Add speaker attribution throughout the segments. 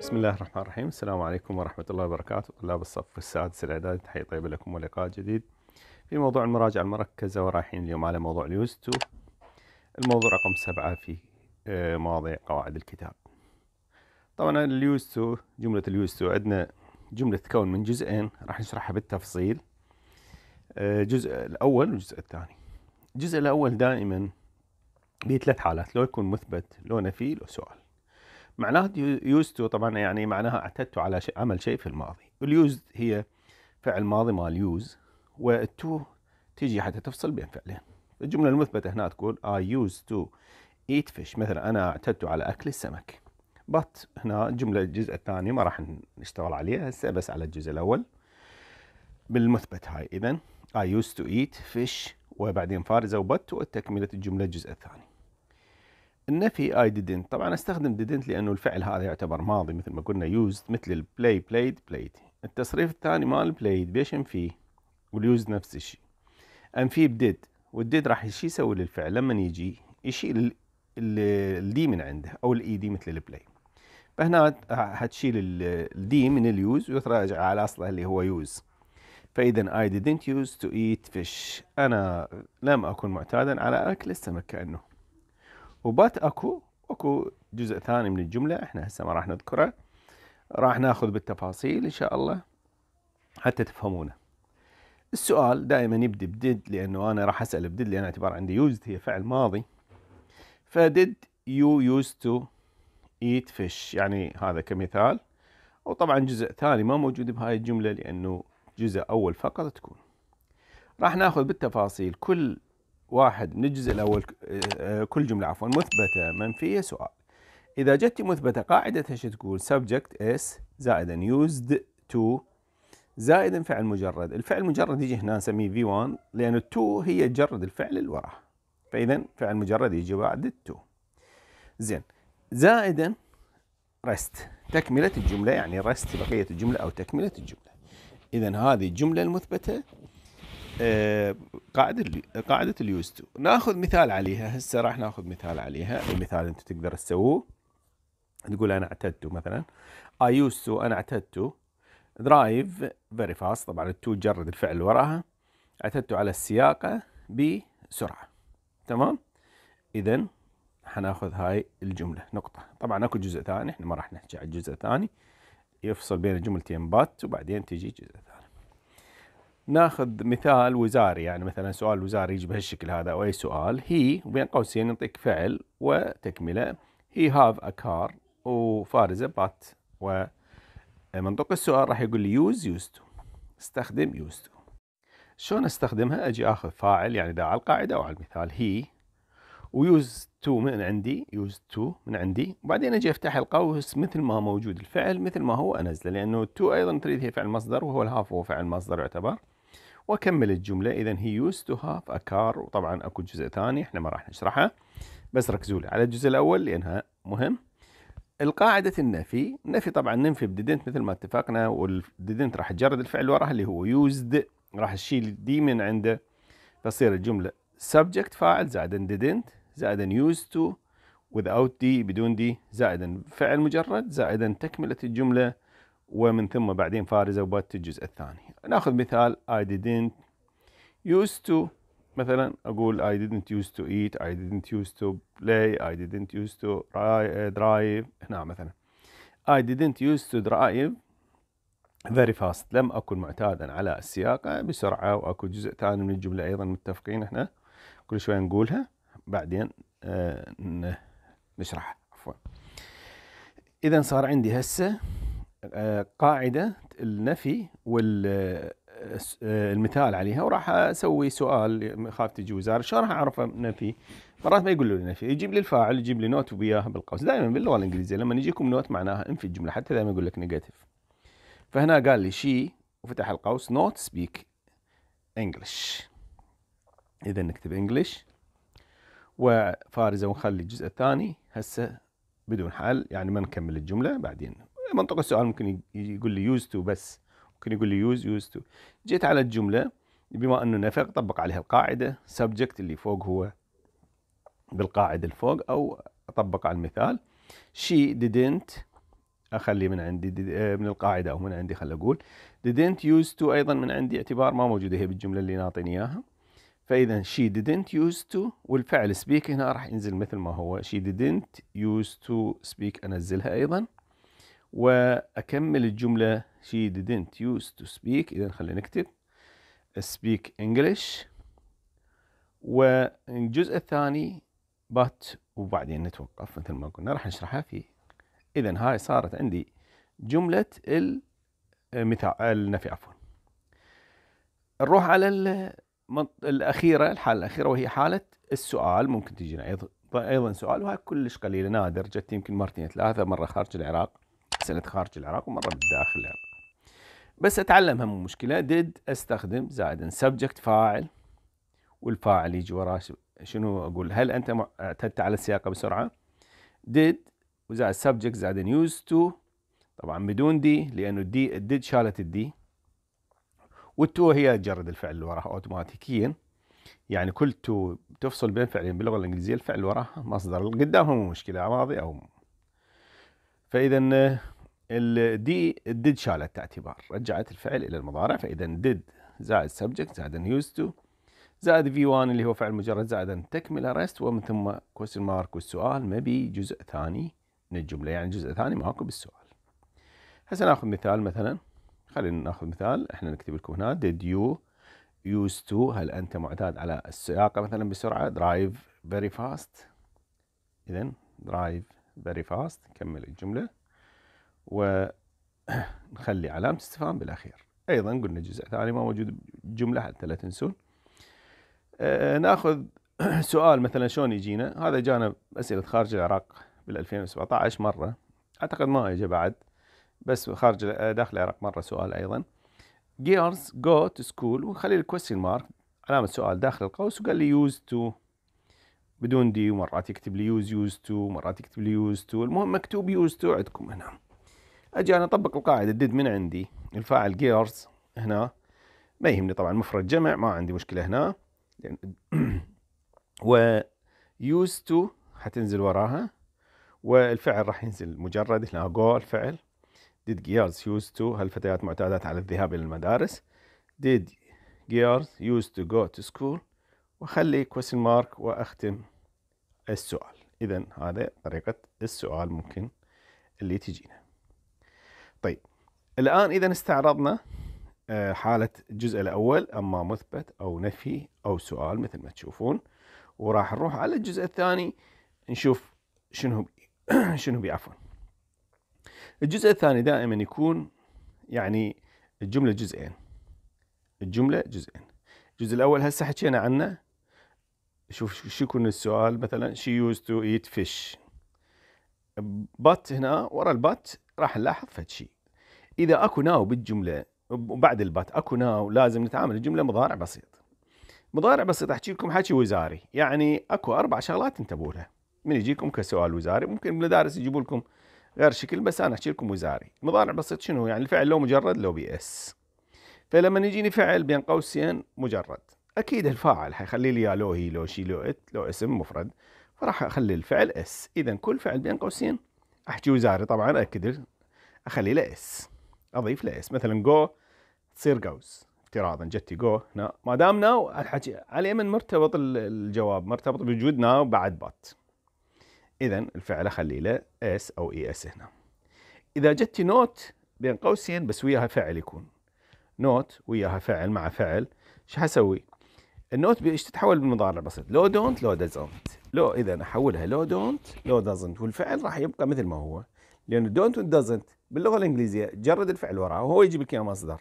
Speaker 1: بسم الله الرحمن الرحيم السلام عليكم ورحمة الله وبركاته طلاب الصف السادس الإعدادي تحية طيبة لكم ولقاء جديد في موضوع المراجعة المركزة ورايحين اليوم على موضوع اليوز تو الموضوع رقم سبعة في آه، مواضيع قواعد الكتاب طبعا اليوز تو جملة اليوز تو عندنا جملة تكون من جزئين راح نشرحها بالتفصيل الجزء آه، الأول والجزء الثاني الجزء الأول دائما به ثلاث حالات لو يكون مثبت لو نفي لو سؤال معناها يوز تو طبعا يعني معناها اعتدت على شيء عمل شيء في الماضي اليوز هي فعل ماضي مال يوز والتو تجي حتى تفصل بين فعلين الجملة المثبتة هنا تقول I used to eat fish مثلا أنا اعتدت على أكل السمك but هنا الجملة الجزء الثاني ما راح نشتغل عليها هسه بس على الجزء الأول بالمثبت هاي إذا I used to eat fish وبعدين فارزة وبت وتكملة الجملة الجزء الثاني النفي اي didn't طبعا استخدم didn't لانه الفعل هذا يعتبر ماضي مثل ما قلنا used مثل البلاي بلايد played التصريف الثاني مال played بيش انفيه واليوز نفس الشيء انفيه بديد والديد راح ايش يسوي للفعل لما يجي يشيل الدي من عنده او الاي دي e مثل البلاي فهنا حتشيل الدي من اليوز وتراجع على اصله اللي هو يوز فاذا I didn't use to eat fish انا لم اكن معتادا على اكل السمك كانه وبات اكو اكو جزء ثاني من الجمله احنا هسه ما راح نذكره راح ناخذ بالتفاصيل ان شاء الله حتى تفهمونه السؤال دائما يبدي بديد لانه انا راح اسال بديد لان اعتبار عندي يوزد هي فعل ماضي فديد يو يوز تو ايت فيش يعني هذا كمثال وطبعا جزء ثاني ما موجود بهاي الجمله لانه جزء اول فقط تكون راح ناخذ بالتفاصيل كل واحد من الجزء الأول كل جملة عفوا مثبتة منفية سؤال إذا جت مثبتة قاعدتها شو تقول subject اس زائدا used to زائدا فعل مجرد الفعل المجرد يجي هنا نسميه V1 لأن التو هي تجرد الفعل اللي وراه فإذا فعل مجرد يجي بعد التو زين زائدا رست تكملة الجملة يعني رست بقية الجملة أو تكملة الجملة إذا هذه الجملة المثبتة قاعدة قاعدة اليوز تو ناخذ مثال عليها هسه راح ناخذ مثال عليها أي مثال أنت تقدر تسووه تقول أنا اعتدت مثلا اي يوز تو أنا اعتدت درايف فيري فاست طبعا التو جرد الفعل وراها اعتدت على السياقة بسرعة تمام إذا حناخذ هاي الجملة نقطة طبعا اكو جزء ثاني احنا ما راح نحكي على الجزء الثاني يفصل بين الجملتين بات وبعدين تجي جزء ثاني ناخذ مثال وزاري يعني مثلا سؤال وزاري يجي بهالشكل هذا او اي سؤال هي وبين قوسين يعطيك فعل وتكمله هي هاف ا كار وفارزه بات ومنطق السؤال راح يقول لي يوز يوز تو استخدم يوز تو شلون استخدمها اجي اخذ فاعل يعني اذا على القاعده او على المثال هي ويوز تو من عندي يوز تو من عندي وبعدين اجي افتح القوس مثل ما موجود الفعل مثل ما هو انزله لانه تو ايضا تريد هي فعل مصدر وهو الهاف هو فعل مصدر يعتبر واكمل الجمله اذا هي used to have a car وطبعا اكو جزء ثاني احنا ما راح نشرحه بس ركزوا لي على الجزء الاول لانها مهم القاعدة النفي النفي طبعا ننفي بديدنت مثل ما اتفقنا والديدنت راح تجرد الفعل وراها اللي هو يوزد راح تشيل دي من عنده فتصير الجملة subject فاعل زائدا didn't زائدا used to without دي بدون دي زائدا فعل مجرد زائدا تكملة الجملة ومن ثم بعدين فارزة وبات الجزء الثاني ناخذ مثال I didn't used to مثلا أقول I didn't used to eat I didn't used to play I didn't used to eh، drive هنا مثلا I didn't used to drive very fast لم أكن معتادا على السياقة آه، بسرعة وأكو جزء ثاني من الجملة أيضا متفقين احنا كل شوية نقولها بعدين آه، نشرحها عفوا إذا صار عندي هسه قاعده النفي والمثال آه، عليها وراح اسوي سؤال خاف تجي وزاره شلون راح اعرف نفي؟ مرات ما يقولوا لي نفي يجيب لي الفاعل يجيب لي نوت وياها بالقوس دائما باللغه الانجليزيه لما يجيكم نوت معناها انفي الجمله حتى دائما يقول لك نيجاتيف فهنا قال لي شي وفتح القوس نوت سبيك انجلش اذا نكتب انجلش وفارزه ونخلي الجزء الثاني هسه بدون حل يعني ما نكمل الجمله بعدين منطق السؤال ممكن يقول لي يوز تو بس ممكن يقول لي يوز يوز تو جيت على الجملة بما أنه نفق طبق عليها القاعدة سبجكت اللي فوق هو بالقاعدة الفوق أو أطبق على المثال she didn't أخلي من عندي آه، من القاعدة أو من عندي خل أقول didn't use to أيضا من عندي اعتبار ما موجودة هي بالجملة اللي ناطيني إياها فإذا she didn't use to والفعل speak هنا راح ينزل مثل ما هو she didn't use to speak أنزلها أيضا واكمل الجمله she didn't use to speak اذا خلينا نكتب speak English والجزء الثاني but وبعدين نتوقف مثل ما قلنا راح نشرحها في اذا هاي صارت عندي جمله المثال النفي عفوا نروح على الاخيره الحاله الاخيره وهي حاله السؤال ممكن تجينا ايضا سؤال وهي كلش قليله نادر جت يمكن مرتين ثلاثه مره خارج العراق سنه خارج العراق ومره بالداخل العراق يعني. بس اتعلم هم مشكلة ديد استخدم زائدا سبجكت فاعل والفاعل يجي وراه شنو اقول هل انت اعتدت على السياقه بسرعه ديد وزائد سبجكت زائد يوز تو طبعا بدون دي لانه دي الديد شالت الدي والتو هي جرد الفعل اللي وراها اوتوماتيكيا يعني كل تو تفصل بين فعلين باللغه الانجليزيه الفعل وراها مصدر قدامهم مشكله ماضي او فاذا الدي الديد شالت اعتبار رجعت الفعل الى المضارع فاذا ديد زائد سبجكت زائد يوز تو زائد في 1 اللي هو فعل مجرد زائد تكمله ريست ومن ثم كوستن مارك والسؤال ما بي جزء ثاني من الجمله يعني جزء ثاني ماكو بالسؤال هسه ناخذ مثال مثلا خلينا ناخذ مثال احنا نكتب لكم هنا ديد يو يوز تو هل انت معتاد على السياقه مثلا بسرعه درايف فيري فاست اذا درايف فيري فاست كمل الجمله ونخلي علامة استفهام بالأخير أيضا قلنا جزء ثاني ما موجود جملة حتى لا تنسون آه، ناخذ سؤال مثلا شلون يجينا هذا جانا أسئلة خارج العراق بال2017 مرة أعتقد ما إجا بعد بس خارج آه، داخل العراق مرة سؤال أيضا جيرز جو تو سكول ونخلي الكويستشن مارك علامة سؤال داخل القوس وقال لي يوز تو بدون دي ومرات يكتب لي يوز يوز تو ومرات يكتب لي يوز تو المهم مكتوب يوز تو عندكم هنا اجي انا اطبق القاعده ديد من عندي الفاعل جيرز هنا ما يهمني طبعا مفرد جمع ما عندي مشكله هنا و يوز تو حتنزل وراها والفعل راح ينزل مجرد هنا جو الفعل did girls used to هل الفتيات معتادات على الذهاب إلى المدارس did girls used to go to school وخلي question mark وأختم السؤال إذا هذا طريقة السؤال ممكن اللي تجينا طيب الآن إذا استعرضنا آه، حالة الجزء الأول أما مثبت أو نفي أو سؤال مثل ما تشوفون وراح نروح على الجزء الثاني نشوف شنو شنو بي عفوا الجزء الثاني دائما يكون يعني الجملة جزئين الجملة جزئين الجزء الأول هسه حكينا عنه شوف شو يكون السؤال مثلا she used to eat fish but هنا ورا البات راح نلاحظ فد شيء اذا اكو ناو بالجمله وبعد البات اكو ناو لازم نتعامل الجمله مضارع بسيط مضارع بسيط احكي لكم حكي وزاري يعني اكو اربع شغلات انتبهوا لها من يجيكم كسؤال وزاري ممكن المدارس يجيبوا لكم غير شكل بس انا احكي لكم وزاري مضارع بسيط شنو يعني الفعل لو مجرد لو بي اس فلما يجيني فعل بين قوسين مجرد اكيد الفاعل حيخلي لي لو هي لو شي لو ات لو اسم مفرد فراح اخلي الفعل اس اذا كل فعل بين قوسين احجي وزاري طبعا اكد اخلي له اس اضيف له اس مثلا جو تصير جوز افتراضا جتي جو هنا ما دام ناو الحكي على اليمن مرتبط الجواب مرتبط بوجود ناو بعد بات اذا الفعل اخلي له اس او اي اس هنا اذا جتي نوت بين قوسين بس وياها فعل يكون نوت وياها فعل مع فعل شو حسوي؟ النوت ايش تتحول بالمضارع بسيط لو دونت لو دزنت لو اذا احولها لو دونت لو دازنت والفعل راح يبقى مثل ما هو لان دونت ودازنت باللغه الانجليزيه جرد الفعل وراه وهو يجيب لك مصدر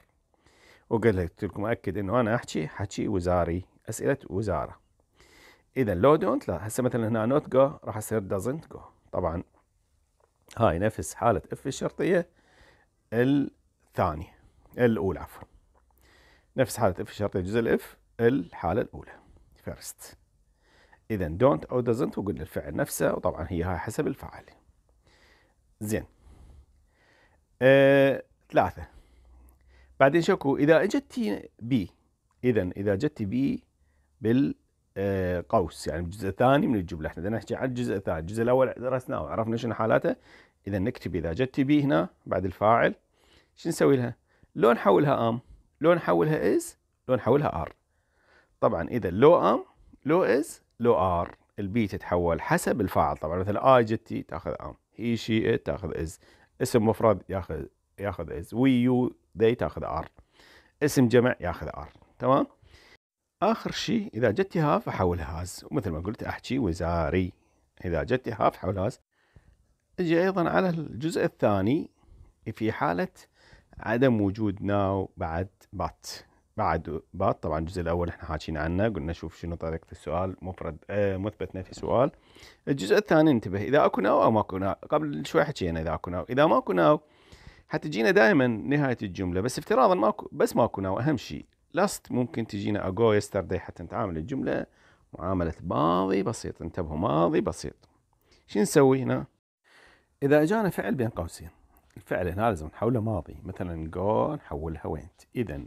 Speaker 1: وقلت لكم اكد انه انا احكي حكي وزاري اسئله وزاره اذا لو دونت لا هسه مثلا هنا نوت جو راح يصير دازنت جو طبعا هاي نفس حاله اف الشرطيه الثانيه الاولى عفوا نفس حاله اف الشرطيه جزء الاف الحاله الاولى فيرست اذا دونت او doesn't وقلنا الفعل نفسه وطبعا هي هاي حسب الفعل زين آه، ثلاثة بعدين شكو إذا اجت بي إذا إذا جت بي بالقوس آه، يعني الجزء الثاني من الجملة احنا بدنا نحكي عن الجزء الثاني الجزء الأول درسناه وعرفنا شنو حالاته إذا نكتب إذا جت بي هنا بعد الفاعل شو نسوي لها؟ لو نحولها أم لو نحولها إز لو نحولها آر طبعا إذا لو أم لو إز لو ار البي تتحول حسب الفاعل طبعا مثلا اي جت تي تاخذ ام هي شي تاخذ از اسم مفرد ياخذ ياخذ از وي يو ذي تاخذ ار اسم جمع ياخذ ار تمام اخر شيء اذا جت هاف احول هاز ومثل ما قلت احكي وزاري اذا جت هاف احول هاز اجي ايضا على الجزء الثاني في حاله عدم وجود ناو بعد بات بعد بعد طبعا الجزء الاول احنا حاكيين عنه قلنا شوف شنو طريقه السؤال مفرد آه مثبت نفي سؤال الجزء الثاني انتبه اذا اكو ناو او ماكو ناو قبل شوي حكينا اذا اكو ناو اذا ماكو ناو حتجينا دائما نهايه الجمله بس افتراضا ماكو بس ماكو ناو اهم شيء لاست ممكن تجينا اجو يسترداي حتى نتعامل الجمله معامله ماضي بسيط انتبهوا ماضي بسيط شو نسوي هنا اذا اجانا فعل بين قوسين الفعل هنا لازم نحوله ماضي مثلا جو نحولها وينت اذا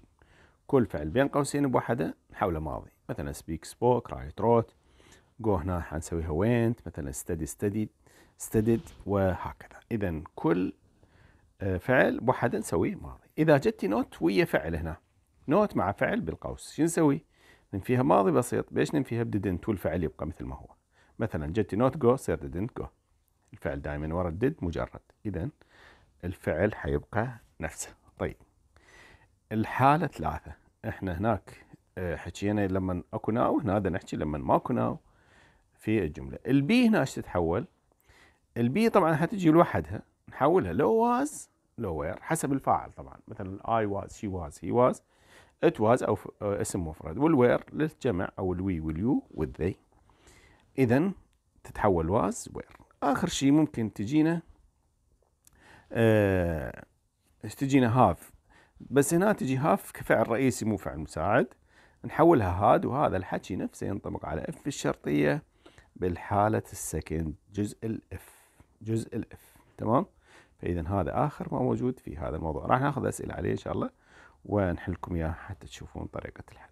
Speaker 1: كل فعل بين قوسين بوحده نحوله ماضي مثلا سبيك سبوك رايت روت جو هنا حنسويها وينت مثلا ستدي ستدي ستديد وهكذا اذا كل آه، فعل بوحده نسويه ماضي اذا جتي نوت ويا فعل هنا نوت مع فعل بالقوس شو نسوي ننفيها ماضي بسيط بيش ننفيها بديدنت والفعل يبقى مثل ما هو مثلا جتي نوت جو صير ديدنت جو الفعل دائما ورا الديد مجرد اذا الفعل حيبقى نفسه طيب الحاله ثلاثه احنا هناك آه، حكينا لما اكو ناو هنا نحكي لما ماكو ناو في الجمله البي هنا ايش تتحول البي طبعا حتجي لوحدها نحولها لو واز لو وير حسب الفاعل طبعا مثلا اي واز شي واز هي واز ات واز او آه، اسم مفرد والوير للجمع او الوي واليو والذي اذا تتحول واز وير اخر شيء ممكن تجينا آه، ايش تجينا هاف بس هنا تجي هاف كفعل رئيسي مو فعل مساعد نحولها هاد وهذا الحكي نفسه ينطبق على اف الشرطية بالحالة السكند جزء الاف جزء الاف تمام فإذا هذا آخر ما موجود في هذا الموضوع راح ناخذ أسئلة عليه إن شاء الله ونحلكم إياها حتى تشوفون طريقة الحل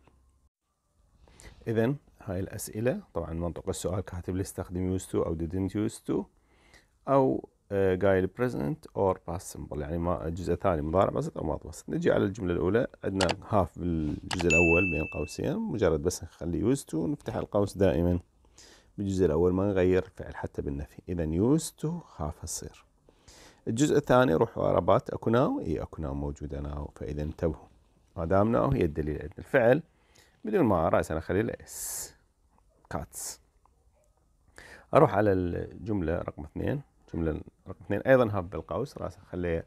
Speaker 1: إذا هاي الأسئلة طبعا منطق السؤال كاتب لي استخدم يوز تو أو didn't used to أو آه، قايل present اور past سمبل يعني ما الجزء الثاني مضارع بسيط او ماضي بسيط نجي على الجمله الاولى عندنا هاف بالجزء الاول بين قوسين مجرد بس نخلي يوز تو نفتح القوس دائما بالجزء الاول ما نغير الفعل حتى بالنفي اذا يوز تو هاف تصير الجزء الثاني روح ورا بات اكو ناو اي اكو ناو موجوده ناو فاذا انتبهوا ما دام ناو هي الدليل عندنا الفعل بدون ما انا اخلي له اس كاتس اروح على الجمله رقم اثنين جملة رقم اثنين أيضا هاف بالقوس راس خلي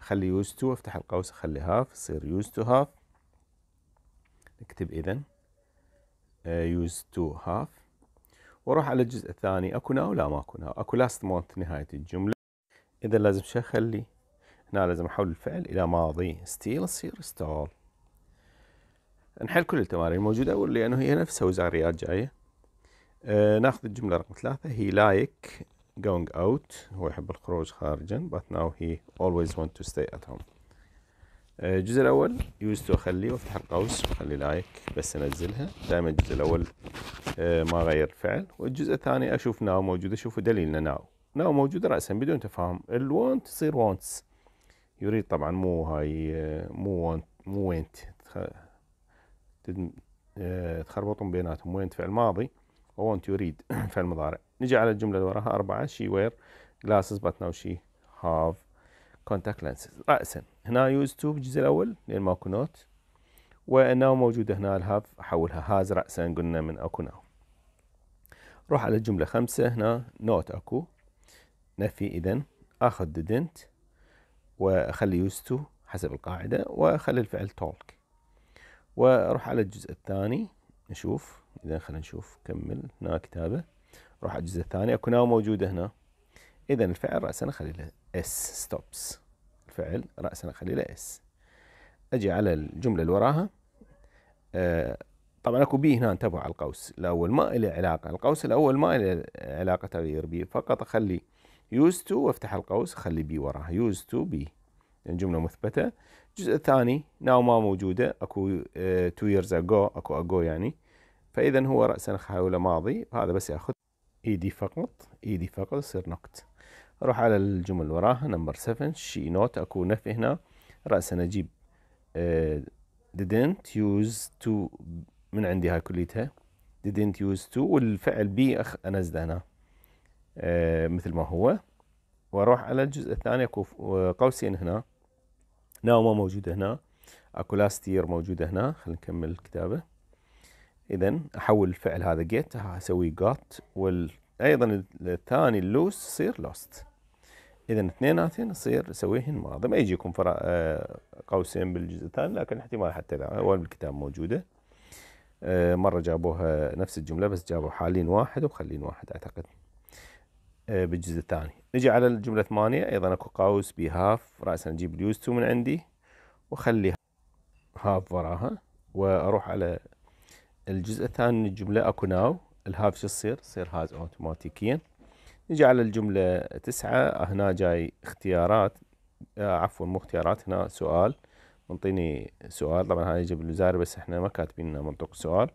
Speaker 1: أخلي يوز تو أفتح القوس أخلي هاف يصير يوز تو هاف اكتب إذا آه، يوز تو هاف وأروح على الجزء الثاني أكو ناو لا ماكو ناو أكو لاست مونت نهاية الجملة إذا لازم شو أخلي هنا لازم أحول الفعل إلى ماضي ستيل يصير ستول نحل كل التمارين الموجودة لأنه هي نفسها وزاريات جاية آه ناخذ الجملة رقم ثلاثة هي لايك going out هو يحب الخروج خارجا but now he always want to stay at home آه، الجزء الأول used to أخليه وافتح القوس وأخلي لايك بس أنزلها دائما الجزء الأول آه، ما غير فعل والجزء الثاني أشوف now موجودة شوفوا دليلنا now now موجودة رأسا بدون تفاهم want تصير wants يريد طبعا مو هاي آه، مو want مو went تخربطون بيناتهم وينت فعل ماضي وونت يريد فعل مضارع نجي على الجملة اللي وراها أربعة شي وير جلاسز بات ناو شي هاف كونتاكت لينسز رأسا هنا يوز تو بالجزء الأول لأن ماكو نوت وناو موجودة هنا الهاف أحولها هاز رأسا قلنا من أكو ناو روح على الجملة خمسة هنا نوت أكو نفي اذا أخذ didn't وأخلي يوز تو حسب القاعدة وأخلي الفعل talk وأروح على الجزء الثاني نشوف إذا خلينا نشوف كمل هنا كتابة روح على الجزء الثاني اكو ناو موجوده هنا اذا الفعل راسا اخلي له اس ستوبس الفعل راسا اخلي له اس اجي على الجمله اللي وراها آه طبعا اكو بي هنا انتبهوا على القوس الاول ما له علاقه القوس الاول ما له علاقه تغيير بي فقط اخلي يوز تو وافتح القوس اخلي بي وراها يوز تو بي يعني الجمله مثبته الجزء الثاني ناو ما موجوده اكو تو ييرز اجو اكو اجو يعني فاذا هو راسا احوله ماضي هذا بس ياخذ ايدي فقط ايدي فقط يصير نقط اروح على الجمل وراها نمبر 7 شي نوت اكو نفي هنا رأسا اجيب آه، didn't use to من عندي هاي كليتها didn't use to والفعل بي أخ انزله هنا آه، مثل ما هو واروح على الجزء الثاني اكو آه، قوسين هنا ناو ما موجودة هنا اكو لاستير موجودة هنا خلينا نكمل الكتابة اذا احول الفعل هذا جيت اسوي جوت وايضا الثاني اللوس يصير لوست اذا اثنيناتهم يصير اسويهن ماضي ما يجيكم آه، قوسين بالجزء الثاني لكن احتمال حتى لا اول بالكتاب موجوده آه، مره جابوها نفس الجمله بس جابوا حالين واحد وخلين واحد اعتقد آه، بالجزء الثاني نجي على الجمله الثمانية ايضا اكو قوس بهاف راسا اجيب اليوز تو من عندي واخلي هاف وراها واروح على الجزء الثاني من الجملة اكو ناو الهاف شو تصير؟ تصير هاز اوتوماتيكيا نجي على الجملة تسعة هنا جاي اختيارات آه عفوا مو اختيارات هنا سؤال منطيني سؤال طبعا هاي يجي الوزارة بس احنا ما كاتبين لنا منطق السؤال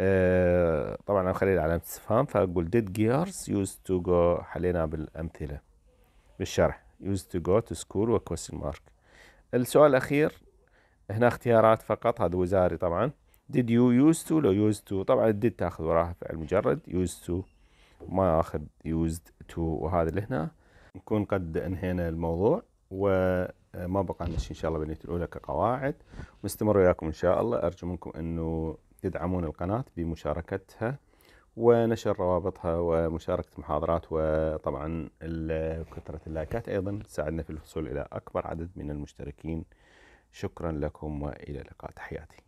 Speaker 1: آه طبعا انا علامة استفهام فاقول did جيرز used to go حلينا بالامثلة بالشرح used to go to school و question mark السؤال الاخير هنا اختيارات فقط هذا وزاري طبعا did you used to لو used to طبعا did تاخذ وراها فعل مجرد used to ما اخذ used to وهذا اللي هنا نكون قد انهينا الموضوع وما بقى لنا شيء ان شاء الله بالنية الاولى كقواعد ونستمر وياكم ان شاء الله ارجو منكم انه تدعمون القناة بمشاركتها ونشر روابطها ومشاركة المحاضرات وطبعا كثرة اللايكات أيضا تساعدنا في الوصول إلى أكبر عدد من المشتركين شكرا لكم وإلى اللقاء تحياتي